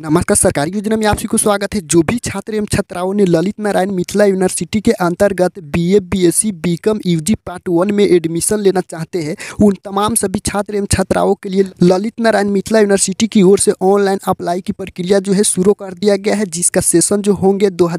नमस्कार सरकारी योजना में आप सभी को स्वागत है जो भी छात्र एवं छात्राओं ने ललित नारायण मिथिला यूनिवर्सिटी के अंतर्गत BA BSc BCom UG part one में एडमिशन लेना चाहते हैं उन तमाम सभी छात्र एवं छात्राओं के लिए ललित नारायण मिथिला यूनिवर्सिटी की ओर से ऑनलाइन अप्लाई की प्रक्रिया जो है शुरू कर दिया गया है जिसका सेशन जो होंगे दो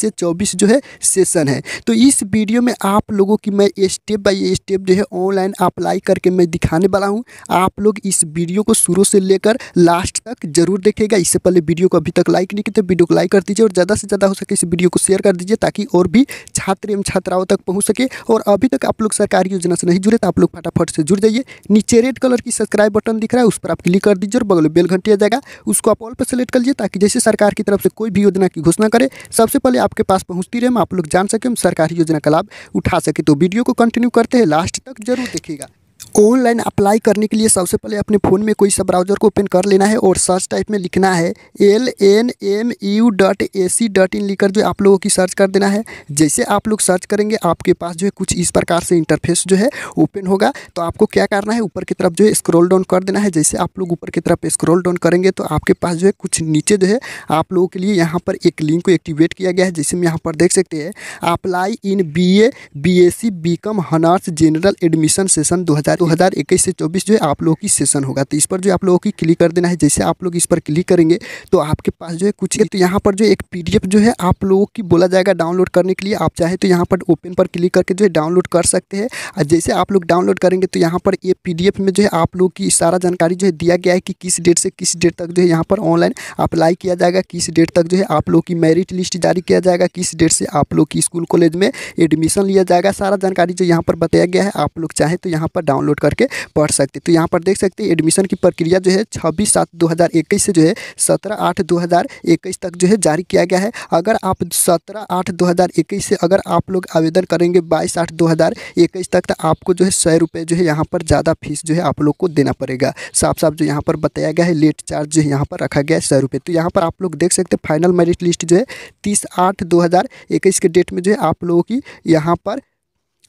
से चौबीस जो है सेशन है तो इस वीडियो में आप लोगों की मैं स्टेप बाई स्टेप जो है ऑनलाइन अप्लाई करके मैं दिखाने वाला हूँ आप लोग इस वीडियो को शुरू से लेकर लास्ट तक जरूर देखेगा इससे पहले वीडियो को अभी तक लाइक नहीं किया वीडियो को लाइक कर दीजिए और ज़्यादा से ज़्यादा हो सके इस वीडियो को शेयर कर दीजिए ताकि और भी छात्र एवं छात्राओं तक पहुँच सके और अभी तक आप लोग सरकारी योजना से नहीं जुड़े तो आप लोग फटाफट से जुड़ जाइए नीचे रेड कलर की सब्सक्राइब बटन दिख रहा है उस पर आप क्लिक कर दीजिए और बगल बेल घंटी आ जाएगा उसको आप ऑल पर सेलेक्ट कर लीजिए ताकि जैसे सरकार की तरफ से कोई भी योजना की घोषणा करे सबसे पहले आपके पास पहुँचती रहे हम आप लोग जान सके सरकारी योजना का लाभ उठा सके तो वीडियो को कंटिन्यू करते हैं लास्ट तक जरूर देखिएगा को ऑनलाइन अप्लाई करने के लिए सबसे पहले अपने फ़ोन में कोई सा ब्राउज़र को ओपन कर लेना है और सर्च टाइप में लिखना है L N M U dot A C dot in लिखकर जो आप लोगों की सर्च कर देना है जैसे आप लोग सर्च करेंगे आपके पास जो है कुछ इस प्रकार से इंटरफेस जो है ओपन होगा तो आपको क्या करना है ऊपर की तरफ जो है स्क्रोल डाउन कर देना है जैसे आप लोग ऊपर की तरफ स्क्रोल डाउन करेंगे तो आपके पास जो है कुछ नीचे जो है आप लोगों के लिए यहाँ पर एक लिंक को एक्टिवेट किया गया है हम यहाँ पर देख सकते हैं apply in B A B S C B com honours general admission session दो हज़ार 2021 से 24 जो है आप लोगों की सेशन होगा तो इस पर जो आप लोगों की क्लिक कर देना है जैसे आप लोग इस पर क्लिक करेंगे तो आपके पास जो है कुछ तो यहाँ पर जो एक पी जो है आप लोगों की बोला जाएगा डाउनलोड करने के लिए आप चाहे तो यहाँ पर ओपन पर क्लिक करके जो है डाउनलोड कर सकते हैं और जैसे आप लोग डाउनलोड करेंगे तो यहाँ पर ये पी में जो है आप लोग की सारा जानकारी जो है दिया गया है कि किस डेट से किस डेट तक जो है यहाँ पर ऑनलाइन अप्लाई किया जाएगा किस डेट तक जो है आप लोग की मेरिट लिस्ट जारी किया जाएगा किस डेट से आप लोग की स्कूल कॉलेज में एडमिशन लिया जाएगा सारा जानकारी जो यहाँ पर बताया गया है आप लोग चाहे तो यहाँ पर डाउनलोड डाउनलोड करके पढ़ सकते तो यहाँ पर देख सकते हैं एडमिशन की प्रक्रिया जो है छब्बीस सात दो हज़ार इक्कीस से जो है सत्रह आठ दो हज़ार इक्कीस तक जो है जारी किया गया है अगर आप सत्रह आठ दो हज़ार इक्कीस से अगर आप लोग आवेदन करेंगे बाईस आठ दो हज़ार इक्कीस तक तो आपको जो है सौ रुपये जो है यहाँ पर ज़्यादा फीस जो है आप लोग को देना पड़ेगा साफ साफ जो यहाँ पर बताया गया है लेट चार्ज जो है यहाँ पर रखा गया है सौ रुपये तो यहाँ पर आप लोग देख सकते हैं फाइनल मेरिट लिस्ट जो है तीस आठ दो हज़ार इक्कीस के डेट में जो है आप लोगों की यहाँ पर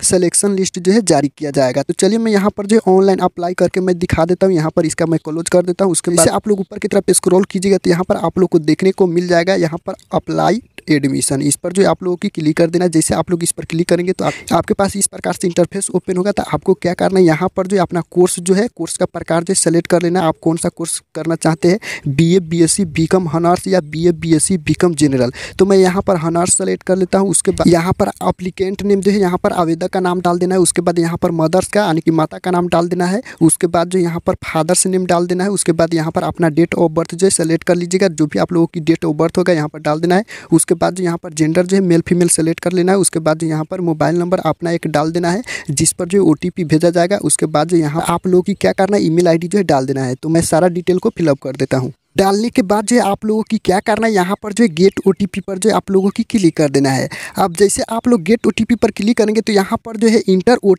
सिलेक्शन लिस्ट जो है जारी किया जाएगा तो चलिए मैं यहाँ पर जो ऑनलाइन अप्लाई करके मैं दिखा देता हूँ यहाँ पर इसका मैं क्लोज कर देता हूँ उसके बाद आप लोग ऊपर की तरफ स्क्रॉल कीजिएगा तो यहाँ पर आप लोग को देखने को मिल जाएगा यहाँ पर अप्लाई एडमिशन इस पर जो आप लोगों की क्लिक कर देना जैसे आप लोग इस पर क्लिक करेंगे तो आप, आपके पास इस प्रकार से इंटरफेस ओपन होगा तो आपको क्या करना है यहाँ पर जो अपना कोर्स जो है कोर्स का प्रकार जो सेलेक्ट कर लेना आप कौन सा कोर्स करना चाहते हैं B A B S C B com honours या B A B S C B com general तो मैं यहाँ पर हनर्स सेलेक्ट कर लेता हूँ उसके बाद यहाँ पर अप्लीकेंट नेम जो है यहाँ पर आवेदक फादर का नाम डाल देना है उसके बाद यहाँ पर मदर्स का यानी कि माता का नाम डाल देना है उसके बाद जो यहाँ पर फादर्स नेम डाल देना है उसके बाद यहाँ पर अपना डेट ऑफ बर्थ जो है सेलेक्ट कर लीजिएगा जो भी आप लोगों की डेट ऑफ बर्थ होगा यहाँ पर डाल देना है उसके बाद जो यहाँ पर जेंडर जो है मेल फीमेल सेलेक्ट कर लेना है उसके बाद जो यहाँ पर मोबाइल नंबर अपना एक डाल देना है जिस पर जो ओ भेजा जाएगा उसके बाद जो यहाँ आप लोगों की क्या करना है ई मेल जो है डाल देना है तो मैं सारा डिटेल को फिलअप कर देता हूँ डालने के बाद जो है आप लोगों की क्या करना है यहाँ पर जो है गेट ओ पर जो है आप लोगों की क्लिक कर देना है अब जैसे आप लोग गेट ओ पर क्लिक करेंगे तो यहाँ पर जो है इंटर ओ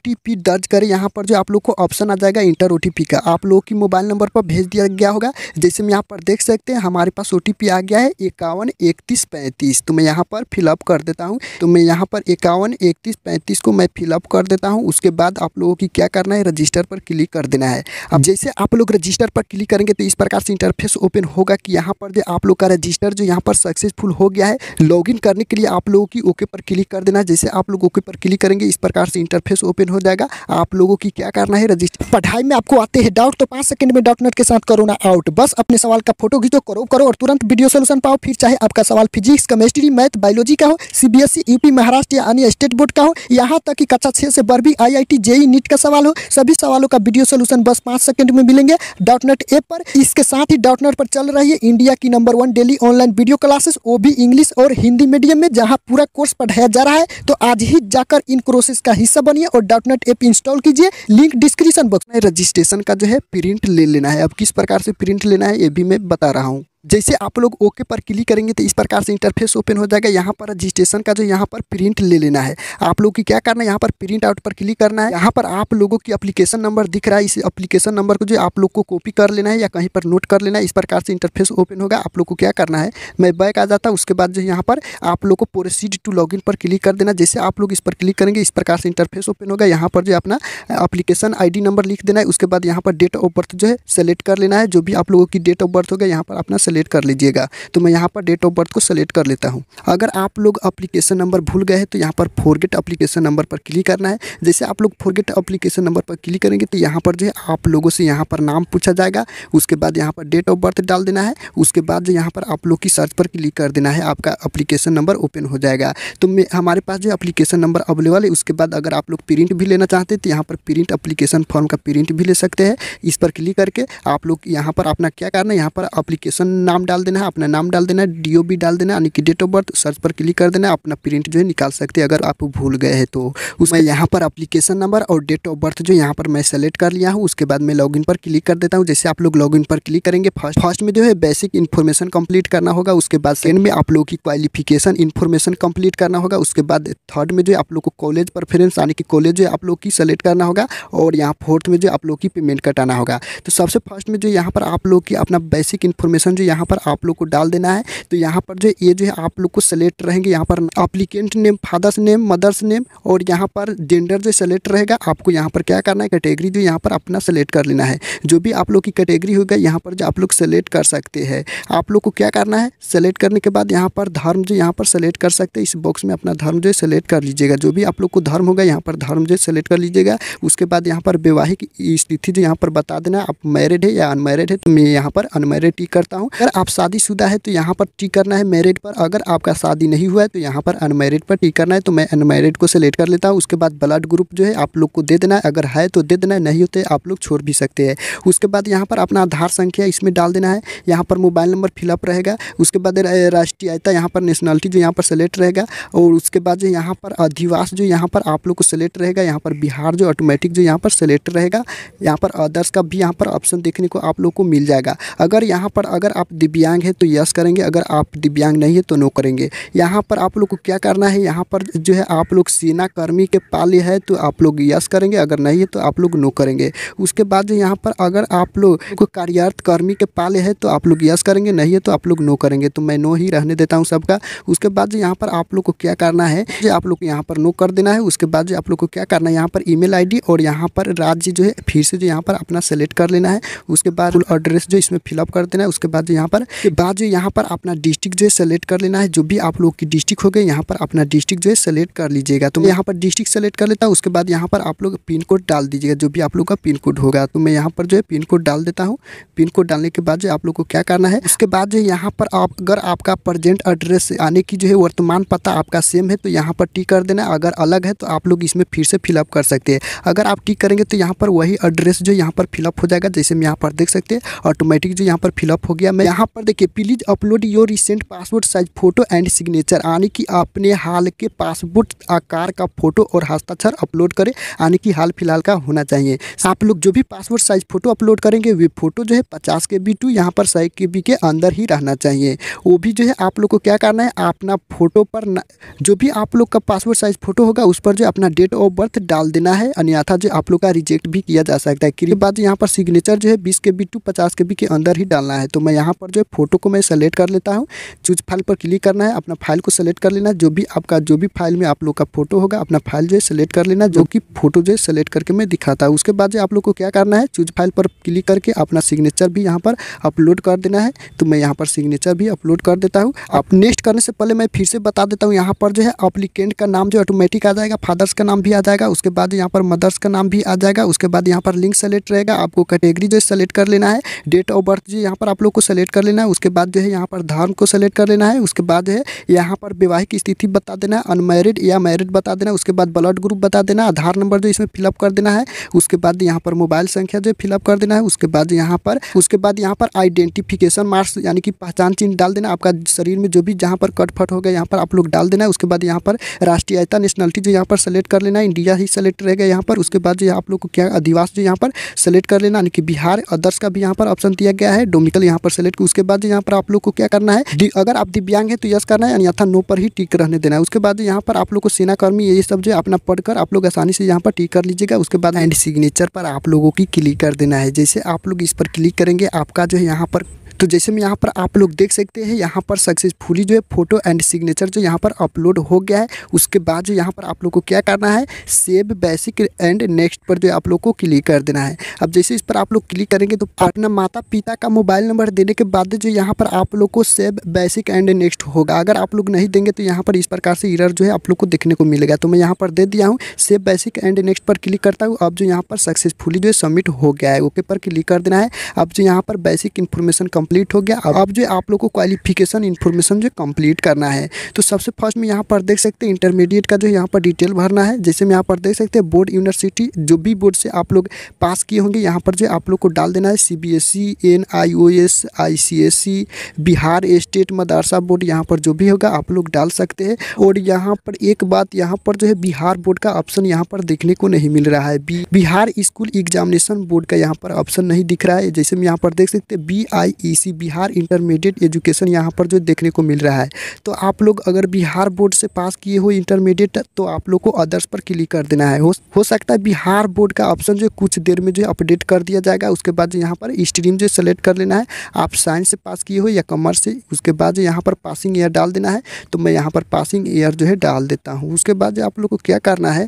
दर्ज करें यहाँ पर जो आप लोग को ऑप्शन आ जाएगा इंटर ओ का आप लोगों की मोबाइल नंबर पर भेज दिया गया होगा जैसे हम यहाँ पर देख सकते हैं हमारे पास ओ आ गया है इक्यावन इकतीस पैंतीस तो मैं यहाँ पर फिलअप कर देता हूँ तो मैं यहाँ पर इक्यावन इकतीस पैंतीस को मैं फिलअप कर देता हूँ उसके बाद आप लोगों की क्या करना है रजिस्टर पर क्लिक कर देना है अब जैसे आप लोग रजिस्टर पर क्लिक करेंगे तो इस प्रकार से इंटरफेस ओपन होगा कि यहाँ पर जो आप लोग का रजिस्टर जो यहाँ पर सक्सेसफुल हो गया है लॉगिन करने के लिए आप लोगों की ओके पर क्लिक कर देना जैसे आप लोग ओके पर क्लिक करेंगे इस प्रकार से इंटरफेस ओपन हो जाएगा आप लोगों की क्या करना है रजिस्टर पढ़ाई में आपको आते हैं डाउट तो पाँच सेकंड में डॉट के साथ करो ना आउट बस अपने सवाल का फोटो खींचो करो करो और तुरंत वीडियो सोल्यूशन पाओ फिर चाहे आपका सवाल फिजिक्स केमिस्ट्री मैथ बायोलॉजी का हो सीबीएसई यूपी महाराष्ट्र या अन्य स्टेट बोर्ड का हो यहाँ तक कि कक्षा छः से आई आई जेई नीट का सवाल हो सभी सवालों का वीडियो सोल्यूशन बस पाँच सेकंड में मिलेंगे डॉट नेट ऐप पर इसके साथ ही डॉट नेट पर चल रही है इंडिया की number one daily online video classes वो भी इंग्लिश और हिंदी मीडियम में जहां पूरा कोर्स पढ़ाया जा रहा है तो आज ही जाकर इन कोर्सेस का हिस्सा बनिए और डॉटनेट ऐप इंस्टॉल कीजिए लिंक डिस्क्रिप्शन बॉक्स में रजिस्ट्रेशन का जो है प्रिंट ले लेना है अब किस प्रकार से प्रिंट लेना है ये भी मैं बता रहा हूँ जैसे आप लोग ओके पर क्लिक करेंगे तो इस प्रकार से इंटरफेस ओपन हो जाएगा यहाँ पर रजिस्ट्रेशन का जो यहाँ पर प्रिंट ले लेना है आप लोग की क्या करना है यहाँ पर प्रिंट आउट पर क्लिक करना है यहाँ पर आप लोगों की अप्लीकेशन नंबर दिख रहा है इस अप्लीकेशन नंबर को जो आप लोग को कॉपी कर लेना है या कहीं पर नोट कर लेना है इस प्रकार से इंटरफेस ओपन होगा आप लोग को क्या करना है मैं बैक आ जाता हूँ उसके बाद जो यहाँ पर आप लोग को प्रोसीड टू लॉग पर क्लिक कर देना जैसे आप लोग इस पर क्लिक करेंगे इस प्रकार से इंटरफेस ओपन होगा यहाँ पर जो अपना अप्लीकेशन आई नंबर लिख देना है उसके बाद यहाँ पर डेट ऑफ बर्थ जो है सेलेक्ट कर लेना है जो भी आप लोगों की डेट ऑफ बर्थ होगा यहाँ पर अपना सेलेक्ट कर लीजिएगा तो मैं यहाँ पर डेट ऑफ बर्थ को सेलेक्ट कर लेता हूँ अगर आप लोग अप्लीकेशन नंबर भूल गए तो यहाँ पर फोरगेट अप्लीकेशन नंबर पर क्लिक करना है जैसे आप लोग फोरगेट अप्लीकेशन नंबर पर क्लिक करेंगे तो यहाँ पर जो है आप लोगों से यहाँ पर नाम पूछा जाएगा उसके बाद यहाँ पर डेट ऑफ बर्थ डाल देना है उसके बाद जो यहाँ पर आप लोग की सर्च पर क्लिक कर देना है आपका अप्लीकेशन नंबर ओपन हो जाएगा तो हमारे पास जो अप्लीकेशन नंबर अवेलेबल है उसके बाद अगर आप लोग प्रिंट भी लेना चाहते हैं तो यहाँ पर प्रिंट अप्लीकेशन फॉर्म का प्रिंट भी ले सकते हैं इस पर क्लिक करके आप लोग यहाँ पर अपना क्या करना है यहाँ पर अप्लीकेशन नाम डाल देना है अपना नाम डाल देना है डी डाल देना यानी कि डेट ऑफ बर्थ सर्च पर क्लिक कर देना अपना प्रिंट जो है निकाल सकते हैं अगर आप भूल गए हैं तो उसमें यहाँ पर अप्लीकेशन नंबर और डेट ऑफ बर्थ जो यहाँ पर मैं सेलेक्ट कर लिया हूँ उसके बाद मैं लॉगिन पर क्लिक कर देता हूँ जैसे आप लोग इन पर क्लिक करेंगे फर्स्ट फर्स्ट में जो है बेसिक इन्फॉर्मेशन कंप्लीट करना होगा उसके बाद सेकंड में आप लोगों की क्वालिफिकेशन इन्फॉर्मेशन कम्प्लीट करना होगा उसके बाद थर्ड में जो है आप लोग को कॉलेज परफेरेंस यानी कि कॉलेज जो है आप लोग की सेलेक्ट करना होगा और यहाँ फोर्थ में जो आप लोग की पेमेंट कटाना होगा तो सबसे फर्स्ट में जो यहाँ पर आप लोग की अपना बेसिक इन्फॉर्मेशन जो यहाँ पर आप लोग को डाल देना है तो यहाँ पर जो ये जो है आप लोग को सेलेक्ट रहेंगे यहाँ पर applicant name father's name mother's name और यहाँ पर जेंडर जो सेलेक्ट रहेगा आपको यहाँ पर क्या करना है कैटेगरी जो यहाँ पर अपना सेलेक्ट कर लेना है जो भी आप लोग की कैटेगरी होगा यहाँ पर जो आप लोग सेलेक्ट कर सकते हैं आप लोग को क्या करना है सेलेक्ट करने के बाद यहाँ पर धर्म जो यहाँ पर सेलेक्ट कर सकते हैं इस बॉक्स में अपना धर्म जो है सेलेक्ट कर लीजिएगा जो भी आप लोग को धर्म होगा यहाँ पर धर्म जो सेलेक्ट कर लीजिएगा उसके बाद यहाँ पर वैवाहिक स्थिति जो यहाँ पर बता देना आप मैरिड है या अनमैरिड है तो मैं यहाँ पर अनमैरिड ही करता हूँ अगर आप शादीशुदा है तो यहाँ पर टिक करना है मैरिड पर अगर आपका शादी नहीं हुआ है तो यहाँ पर अनमेरिड पर टिक करना है तो मैं अनमेरिड को सेलेक्ट कर लेता हूँ उसके बाद ब्लड ग्रुप जो है आप लोग को दे देना है अगर है तो दे देना है नहीं होते आप लोग छोड़ भी सकते हैं उसके बाद यहाँ पर अपना आधार संख्या इसमें डाल देना है यहाँ पर मोबाइल नंबर फिलअप रहेगा उसके बाद राष्ट्रीयता यहाँ पर नेशनलिटी जो यहाँ पर सेलेक्ट रहेगा और उसके बाद जो यहाँ पर अधिवास जो यहाँ पर आप लोग को सेलेक्ट रहेगा यहाँ पर बिहार जो ऑटोमेटिक जो यहाँ पर सेलेक्ट रहेगा यहाँ पर अदर्स का भी यहाँ पर ऑप्शन देखने को आप लोग को मिल जाएगा अगर यहाँ पर अगर आप आप दिव्यांग है तो यस करेंगे अगर आप दिव्यांग नहीं है तो नो करेंगे यहाँ पर आप लोग को क्या करना है यहाँ पर जो है आप लोग सेना कर्मी के पाले है तो आप लोग यस करेंगे अगर नहीं है तो आप लोग नो करेंगे उसके बाद यहाँ पर अगर आप लोग को कार्यार्थ कर्मी के पाले है तो आप लोग यस करेंगे नहीं है तो आप लोग नो करेंगे तो मैं नो ही रहने देता हूँ सबका उसके बाद यहाँ पर आप लोग को क्या करना है जो आप लोग यहाँ पर नो कर देना है उसके बाद जो आप लोग को क्या करना है यहाँ पर ईमेल आईडी और यहाँ पर राज्य जो है फिर से जो यहाँ पर अपना सेलेक्ट कर लेना है उसके बाद एड्रेस जो इसमें फिलअप कर देना है उसके बाद यहाँ पर के बाद जो यहाँ पर अपना डिस्ट्रिक्ट जो है सेलेक्ट कर लेना है जो भी आप लोग की डिस्ट्रिक्ट हो गए यहाँ पर अपना डिस्ट्रिक्ट जो है सेलेक्ट कर लीजिएगा तो मैं यहाँ पर डिस्ट्रिक्ट सेलेक्ट कर लेता हूँ उसके बाद यहाँ पर आप लोग पिन कोड डाल दीजिएगा जो भी आप लोग का पिन कोड होगा तो मैं यहाँ पर जो है पिन कोड डाल देता हूँ पिन कोड डालने के बाद जो आप लोग को क्या करना है उसके बाद जो यहाँ पर आप अगर आपका प्रजेंट एड्रेस आने की जो है वर्तमान पता आपका सेम है तो यहाँ पर टी कर देना अगर अलग है तो आप लोग इसमें फिर से फिलअप कर सकते हैं अगर आप टी करेंगे तो यहाँ पर वही एड्रेस जो यहाँ पर फिलअप हो जाएगा जैसे मैं यहाँ पर देख सकते हैं ऑटोमेटिक जो यहाँ पर फिलअप हो गया मैं यहाँ पर देखिए please upload your recent passport size photo and signature यानी कि आपने हाल के पासपोर्ट आकार का फोटो और हस्ताक्षर अपलोड करें यानी कि हाल फिलहाल का होना चाहिए आप लोग जो भी पासपोर्ट साइज फोटो अपलोड करेंगे वे फोटो जो है पचास के बी टू यहाँ पर सही के बी के अंदर ही रहना चाहिए वो भी जो है आप लोग को क्या करना है अपना फोटो पर न, जो भी आप लोग का पासपोर्ट साइज फोटो होगा उस पर जो अपना डेट ऑफ बर्थ डाल देना है अन्यथा जो आप लोग का रिजेक्ट भी किया जा सकता है बाद यहाँ पर सिग्नेचर जो है बीस के बी टू पचास के बी के अंदर ही डालना है तो मैं यहाँ पर जो है फोटो को मैं सेलेक्ट कर लेता हूँ चूज फाइल पर क्लिक करना है अपना फाइल को सेलेक्ट कर लेना जो भी आपका जो भी फाइल में आप लोग का फोटो होगा अपना फाइल जो है सेलेक्ट कर लेना जो कि फोटो जो है सेलेक्ट करके मैं दिखाता हूँ उसके बाद जो आप लोग को क्या करना है चूज फाइल पर क्लिक करके अपना सिग्नेचर भी यहाँ पर अपलोड कर देना है तो मैं यहाँ पर सिग्नेचर भी अपलोड कर देता हूँ आप नेक्स्ट करने से पहले मैं फिर से बता देता हूँ यहाँ पर जो है अप्लीकेंट का नाम जो ऑटोमेटिक आ जाएगा फादर्स का नाम भी आ जाएगा उसके बाद यहाँ पर मदर्स का नाम भी आ जाएगा उसके बाद यहाँ पर लिंक सेलेक्ट रहेगा आपको कैटेगरी जो है सेलेक्ट कर लेना है डेट ऑफ बर्थ जो यहाँ पर आप लोग को सेलेक्ट कर लेना है उसके बाद जो है यहाँ पर धर्म को सेलेक्ट कर लेना है उसके बाद जो है यहाँ पर वैवाहिक स्थिति बता देना है अनमेरिड या मैरिड बता देना उसके बाद ब्लड ग्रुप बता देना आधार नंबर जो इसमें फिलअप कर देना है उसके बाद यहाँ पर मोबाइल संख्या जो फिलअप कर देना है उसके बाद यहाँ पर उसके बाद यहाँ पर आइडेंटिफिकेशन मार्क्स यानी कि पहचान चिन्ह डाल देना आपका शरीर में जो भी जहाँ पर कट फट हो गया यहाँ पर आप लोग डाल देना है उसके बाद यहाँ पर राष्ट्रीयता नेशनलिटी जो यहाँ पर सेलेक्ट कर लेना है इंडिया ही सेलेक्ट रहेगा यहाँ पर उसके बाद जो आप लोग को क्या अधिवास जो यहाँ पर सेलेक्ट कर लेना यानी कि बिहार अदर्स का भी यहाँ पर ऑप्शन दिया गया है डोमिकल यहाँ पर सेलेक्ट वैलिड की उसके बाद यहाँ पर आप लोग को क्या करना है अगर आप दिव्यांग है तो यस करना है अन्यथा नो पर ही टिक रहने देना है उसके बाद यहाँ पर आप लोग को सेनाकर्मी ये सब जो अपना पढ़कर आप लोग आसानी से यहाँ पर टिक कर लीजिएगा उसके बाद एंड सिग्नेचर पर आप लोगों की क्लिक कर देना है जैसे आप लोग इस पर क्लिक करेंगे आपका जो है यहाँ पर तो जैसे में यहाँ पर आप लोग देख सकते हैं यहाँ पर सक्सेसफुली जो है फोटो एंड सिग्नेचर जो यहाँ पर अपलोड हो गया है उसके बाद जो यहाँ पर आप लोग को क्या करना है सेव बेसिक एंड नेक्स्ट पर जो आप लोग को क्लिक कर देना है अब जैसे इस पर आप लोग क्लिक करेंगे तो अपना माता पिता का मोबाइल नंबर देने के बाद जो यहाँ पर आप लोग को सेव बेसिक एंड नेक्स्ट होगा अगर आप लोग नहीं देंगे तो यहाँ पर इस प्रकार से इरर जो है आप लोग को देखने को मिलेगा तो मैं यहाँ पर दे दिया हूँ सेव बेसिक एंड नेक्स्ट पर क्लिक करता हूँ अब जो यहाँ पर सक्सेसफुली जो है सबमिट हो गया है ओके पर क्लिक कर देना है अब जो यहाँ पर बेसिक इन्फॉर्मेशन कम कंप्लीट हो गया अब जो आप लोग को क्वालिफिकेशन इन्फॉर्मेशन जो कंप्लीट करना है तो सबसे फर्स्ट में यहाँ पर देख सकते हैं इंटरमीडिएट का जो यहाँ पर डिटेल भरना है जैसे में यहाँ पर देख सकते हैं बोर्ड यूनिवर्सिटी जो भी बोर्ड से आप लोग पास किए होंगे यहाँ पर जो आप लोग को डाल देना है C B S E N I O S I C S C Bihar state Madrasa board यहाँ पर जो भी होगा आप लोग डाल सकते हैं और यहाँ पर एक बात यहाँ पर जो है बिहार बोर्ड का ऑप्शन यहाँ पर देखने को नहीं मिल रहा है बिहार स्कूल एग्जामिनेशन बोर्ड का यहाँ पर ऑप्शन नहीं दिख रहा है जैसे हम यहाँ पर देख सकते हैं B I E C Bihar intermediate education यहाँ पर जो देखने को मिल रहा है तो आप लोग अगर बिहार बोर्ड से पास किए हो इंटरमीडिएट तो आप लोग को अदर्स पर क्लिक कर देना है हो, हो सकता है बिहार बोर्ड का ऑप्शन जो कुछ देर में जो अपडेट कर दिया जाएगा उसके बाद यहाँ पर स्ट्रीम जो सेलेक्ट कर लेना है आप साइंस से पास किए हो या कॉमर्स से उसके बाद जो यहाँ पर पासिंग ईयर डाल देना है तो मैं यहाँ पर पासिंग ईयर जो है डाल देता हूँ उसके बाद जो आप लोग को क्या करना है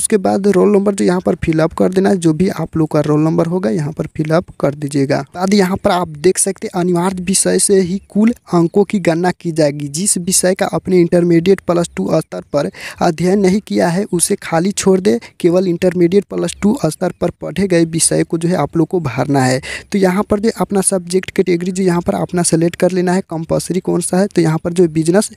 उसके बाद रोल नंबर जो यहाँ पर फिलअप कर देना है जो भी आप लोग का रोल नंबर होगा यहाँ पर फिलअप कर दीजिएगा बाद यहाँ पर आप देख सकते अनिवार्य विषय से ही कुल अंकों की गणना की जाएगी जिस विषय का अपने इंटरमीडिएट प्लस टू स्तर पर अध्ययन नहीं किया है उसे खाली छोड़ दे केवल इंटरमीडिएट प्लस टू स्तर पर पढ़े गए विषय को जो है आप लोग को भरना है तो यहाँ पर जो अपना सब्जेक्ट कैटेगरी जो यहाँ पर अपना सेलेक्ट कर लेना है कंपल्सरी कौन सा है तो यहाँ पर जो बिजनेस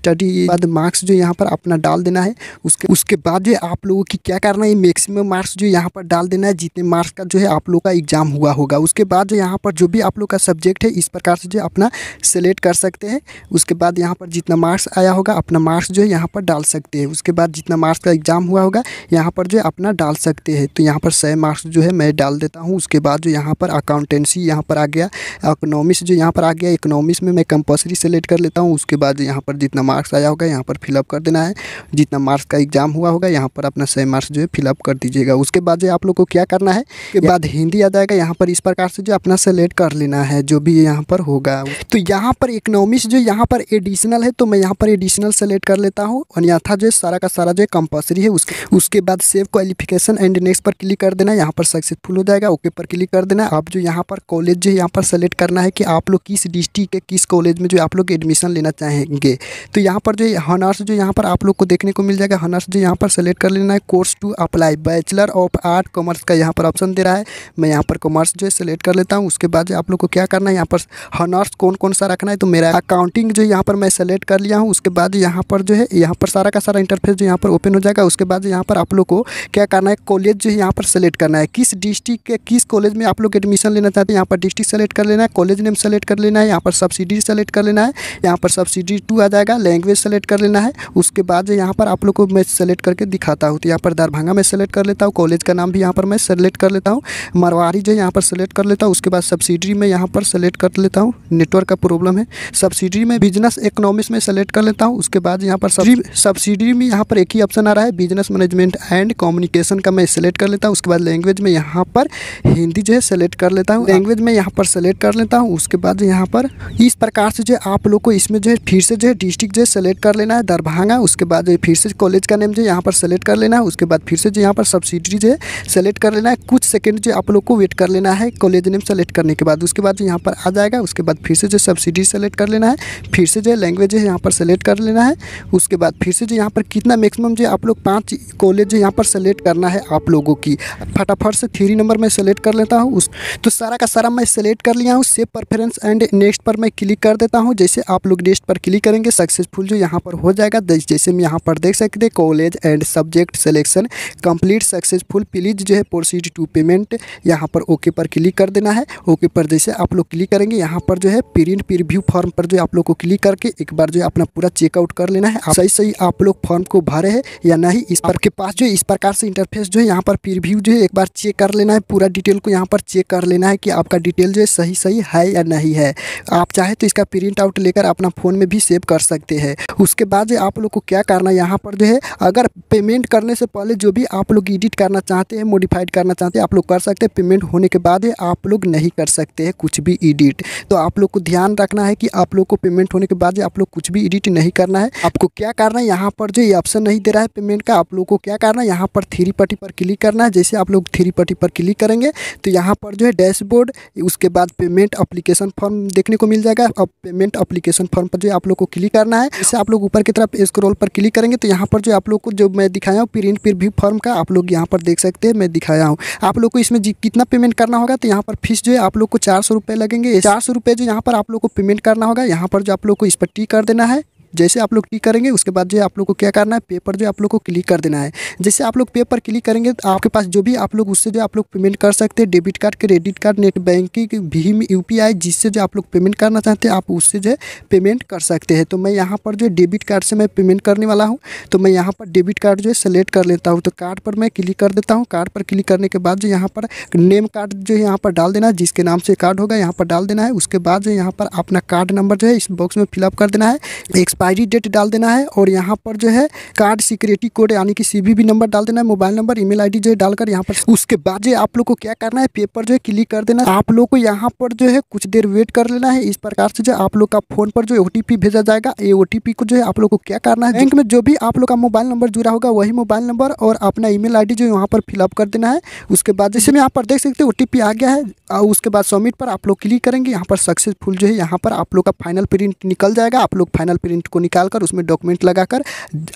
स्टडी बाद मार्क्स जो यहाँ पर अपना डाल देना है उसके उसके बाद जो आप लोगों की क्या करना है मैक्सिमम मार्क्स जो यहाँ पर डाल देना है जितने मार्क्स का जो है आप लोग का एग्जाम हुआ होगा उसके बाद जो यहाँ पर जो भी आप लोग का सब्जेक्ट सब्जेक्ट है इस प्रकार से जो अपना सेलेक्ट कर सकते हैं उसके बाद यहाँ पर जितना मार्क्स आया होगा अपना मार्क्स जो है यहाँ पर डाल सकते हैं उसके बाद जितना मार्क्स का एग्ज़ाम हुआ होगा यहाँ पर जो है अपना डाल सकते हैं तो यहाँ पर सह मार्क्स जो है मैं डाल देता हूँ उसके बाद जो यहाँ पर अकाउंटेंसी यहाँ पर आ गया इकोनॉमिक्स जो यहाँ पर आ गया इकोनॉमिक्स में मैं कंपल्सरी सेलेक्ट कर लेता हूँ उसके बाद यहाँ पर जितना मार्क्स आया होगा यहाँ पर फिलअप कर देना है जितना मार्क्स का एग्ज़ाम हुआ होगा यहाँ पर अपना सह मार्क्स जो है फिलअप कर दीजिएगा उसके बाद जो आप लोग को क्या करना है के बाद हिंदी आ जाएगा यहाँ पर इस प्रकार से जो अपना सेलेक्ट कर लेना है जो भी यहाँ पर होगा तो यहाँ पर इकोनॉमिक्स जो यहाँ पर एडिशनल है तो मैं यहाँ पर एडिशनल सेलेक्ट कर लेता हूँ और यहाँ जो है सारा का सारा जो है कंपल्सरी है उसके उसके बाद सेव क्वालिफिकेशन एंड नेक्स्ट पर क्लिक कर देना यहाँ पर सक्सेसफुल हो जाएगा ओके पर क्लिक कर देना आप जो यहाँ पर कॉलेज जो यहाँ पर सेलेक्ट करना है कि आप लोग किस डिस्ट्रिक्ट के किस कॉलेज में जो आप लोग एडमिशन लेना चाहेंगे तो यहाँ पर जो हनर्स जो यहाँ पर आप लोग को देखने को मिल जाएगा हनर्स जो यहाँ पर सेलेक्ट कर लेना है course to apply bachelor of art commerce का यहाँ पर ऑप्शन दे रहा है मैं यहाँ पर कॉमर्स जो है सेलेक्ट कर लेता हूँ उसके बाद आप लोग को क्या करना है यहाँ पर हनर्स कौन कौन सा रखना है तो मेरा अकाउंटिंग जो यहाँ पर मैं सेलेक्ट कर लिया हूँ उसके बाद यहाँ पर जो है यहाँ पर सारा का सारा इंटरफेस जो यहाँ पर ओपन हो जाएगा उसके बाद यहाँ पर आप लोग को क्या करना है कॉलेज जो है यहाँ पर सेलेक्ट करना है किस डिस्ट्रिक्ट के किस कॉलेज में आप लोग एडमिशन लेना चाहते हैं यहाँ पर डिस्ट्रिक्ट सेलेक्ट कर लेना है कॉलेज नेम सेलेक्ट कर लेना है यहाँ पर सब्सिडी सेलेक्ट कर लेना है यहाँ पर सब्सिडी टू आ जाएगा लैंग्वेज सेलेक्ट कर लेना है उसके बाद यहाँ पर आप लोग को मैं सेलेक्ट करके दिखाता हूँ तो यहाँ पर दरभंगा में सेलेक्ट कर लेता हूँ कॉलेज का नाम भी यहाँ पर मैं सेलेक्ट कर लेता हूँ मारवाड़ी जो यहाँ पर सेलेक्ट कर लेता हूँ उसके बाद सब्सिडी में यहाँ पर सेलेक्ट कर लेता हूँ नेटवर्क का प्रॉब्लम है सब्सिडी में बिजनेस इकोनॉमिक्स में सेलेक्ट कर लेता हूँ उसके बाद यहाँ पर सब्सिडी सब्सिडी में यहाँ पर एक ही ऑप्शन आ रहा है बिजनेस मैनेजमेंट एंड कम्युनिकेशन का मैं सेलेक्ट कर लेता हूँ उसके बाद लैंग्वेज में यहाँ पर हिंदी जो है सेलेक्ट कर लेता हूँ लैंग्वेज में यहाँ पर सेलेक्ट कर लेता हूँ उसके बाद यहाँ पर इस प्रकार से जो है आप लोग को इसमें जो है फिर से जो है डिस्ट्रिक्ट जो है सेलेक्ट कर लेना है दरभंगा उसके बाद जो है फिर से कॉलेज का नेम जो है यहाँ पर सेलेक्ट कर लेना है उसके बाद फिर से जो यहाँ पर सब्सिडी जो है सेलेक्ट कर लेना है कुछ सेकेंड जो आप लोग को वेट कर लेना है कॉलेज नेम सेलेक्ट करने के बाद उसके बाद यहाँ पर आ जाएगा उसके बाद फिर से जो सब्सिडी सेलेक्ट कर लेना है फिर से जो है लैंग्वेज है यहाँ पर सेलेक्ट कर लेना है उसके बाद फिर से जो यहाँ पर कितना मैक्सिमम जो आप लोग पाँच कॉलेज जो यहाँ पर सेलेक्ट करना है आप लोगों की फटाफट से थ्री नंबर में सेलेक्ट कर लेता हूँ उस तो सारा का सारा मैं सेलेक्ट कर लिया हूँ सेव परफेरेंस एंड नेक्स्ट पर मैं क्लिक कर देता हूँ जैसे आप लोग नेक्स्ट पर क्लिक करेंगे सक्सेसफुल जो यहाँ पर हो जाएगा जैसे मैं यहाँ पर देख सकते college and subject selection complete successful please जो है प्रोसीड टू पेमेंट यहाँ पर ओके पर क्लिक कर देना है ओके पर जैसे आप लोग क्लिक करेंगे यहाँ पर जो है प्रिंट प्रिव्यू फॉर्म पर जो आप लोग को क्लिक करके एक बार जो है अपना पूरा चेकआउट कर लेना है सही सही आप लोग फॉर्म को भरे है या नहीं इस पर के पास जो है इस प्रकार से इंटरफेस जो है यहाँ पर प्रिव्यू जो है एक बार चेक कर लेना है पूरा डिटेल को यहाँ पर चेक कर लेना है कि आपका डिटेल जो है सही सही है या नहीं है आप चाहे तो इसका प्रिंट आउट लेकर अपना फ़ोन में भी सेव कर सकते हैं उसके बाद जो आप लोग को क्या करना है यहाँ पर जो है अगर पेमेंट करने से पहले जो भी आप लोग एडिट करना चाहते हैं मॉडिफाइड करना चाहते हैं आप लोग कर सकते हैं पेमेंट होने के बाद आप लोग नहीं कर सकते हैं कुछ भी एडिट तो आप लोग को ध्यान रखना है कि आप लोग को पेमेंट होने के बाद आप लोग कुछ भी एडिट नहीं करना है आपको क्या करना है यहाँ पर जो ये ऑप्शन नहीं दे रहा है पेमेंट का आप लोग को क्या करना है यहाँ पर थ्री पट्टी पर क्लिक करना है जैसे आप लोग थ्री पट्टी पर क्लिक करेंगे तो यहाँ पर जो है डैशबोर्ड उसके बाद पेमेंट अप्लीकेशन फॉर्म देखने को मिल जाएगा अब पेमेंट अप्लीकेशन फॉर्म पर जो आप लोग को क्लिक करना है जैसे आप लोग ऊपर की तरफ स्क्रोल पर क्लिक करेंगे तो यहाँ पर जो आप लोग को जो मैं दिखाया हूँ प्रिंट भी फॉर्म का आप लोग यहाँ पर देख सकते हैं मैं दिखाया हूँ आप लोग को इसमें कितना पेमेंट करना होगा तो यहाँ पर फीस जो है आप लोग को चार सौ रुपये लगेंगे चार सौ रुपये जो यहाँ पर आप लोग को पेमेंट करना होगा यहाँ पर जो आप लोग को इस पर टी कर देना है जैसे आप लोग क्लिक करेंगे उसके बाद जो है आप लोग को क्या करना है पेपर जो आप लोग को क्लिक कर देना है जैसे आप लोग पेपर क्लिक करेंगे तो आपके पास जो भी आप लोग उससे जो आप लोग पेमेंट कर सकते हैं debit card credit card net banking भीम यू जिससे जो आप लोग पेमेंट करना चाहते हैं आप उससे जो है पेमेंट कर सकते हैं तो मैं यहाँ पर जो डेबिट कार्ड से मैं पेमेंट करने वाला हूँ तो मैं यहाँ पर डेबिट कार्ड जो है सेलेक्ट कर लेता हूँ तो कार्ड पर मैं क्लिक कर देता हूँ कार्ड पर क्लिक करने के बाद जो यहाँ पर नेम कार्ड जो है यहाँ पर डाल देना है जिसके नाम से कार्ड होगा यहाँ पर डाल देना है उसके बाद जो यहाँ पर अपना कार्ड नंबर जो है इस बॉक्स में फिलअप कर देना है एक एक्सपायरी डेट डाल देना है और यहाँ पर जो है कार्ड सिक्योरिटी कोड यानी कि भी नंबर डाल देना है मोबाइल नंबर ईमेल आईडी जो है डालकर यहाँ पर उसके बाद जो आप लोग को क्या करना है पेपर जो है क्लिक कर देना आप लोग को यहाँ पर जो है कुछ देर वेट कर लेना है इस प्रकार से जो आप लोग का फोन पर जो ओ भेजा जाएगा ये ओ को जो है आप लोग को क्या करना है बैंक में जो भी आप लोग का मोबाइल नंबर जुड़ा होगा वही मोबाइल नंबर और अपना ई मेल जो यहाँ पर फिलअप कर देना है उसके बाद जैसे मैं यहाँ पर देख सकते हो ओ आ गया है और उसके बाद सबमिट पर आप लोग क्लिक करेंगे यहाँ पर सक्सेसफुल जो है यहाँ पर आप लोग का फाइनल प्रिंट निकल जाएगा आप लोग फाइनल प्रिंट को निकालकर उसमें डॉक्यूमेंट लगाकर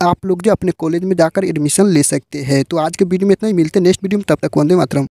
आप लोग जो अपने कॉलेज में जाकर एडमिशन ले सकते हैं तो आज के वीडियो में इतना ही मिलते हैं नेक्स्ट वीडियो में तब तक वंदे मातरम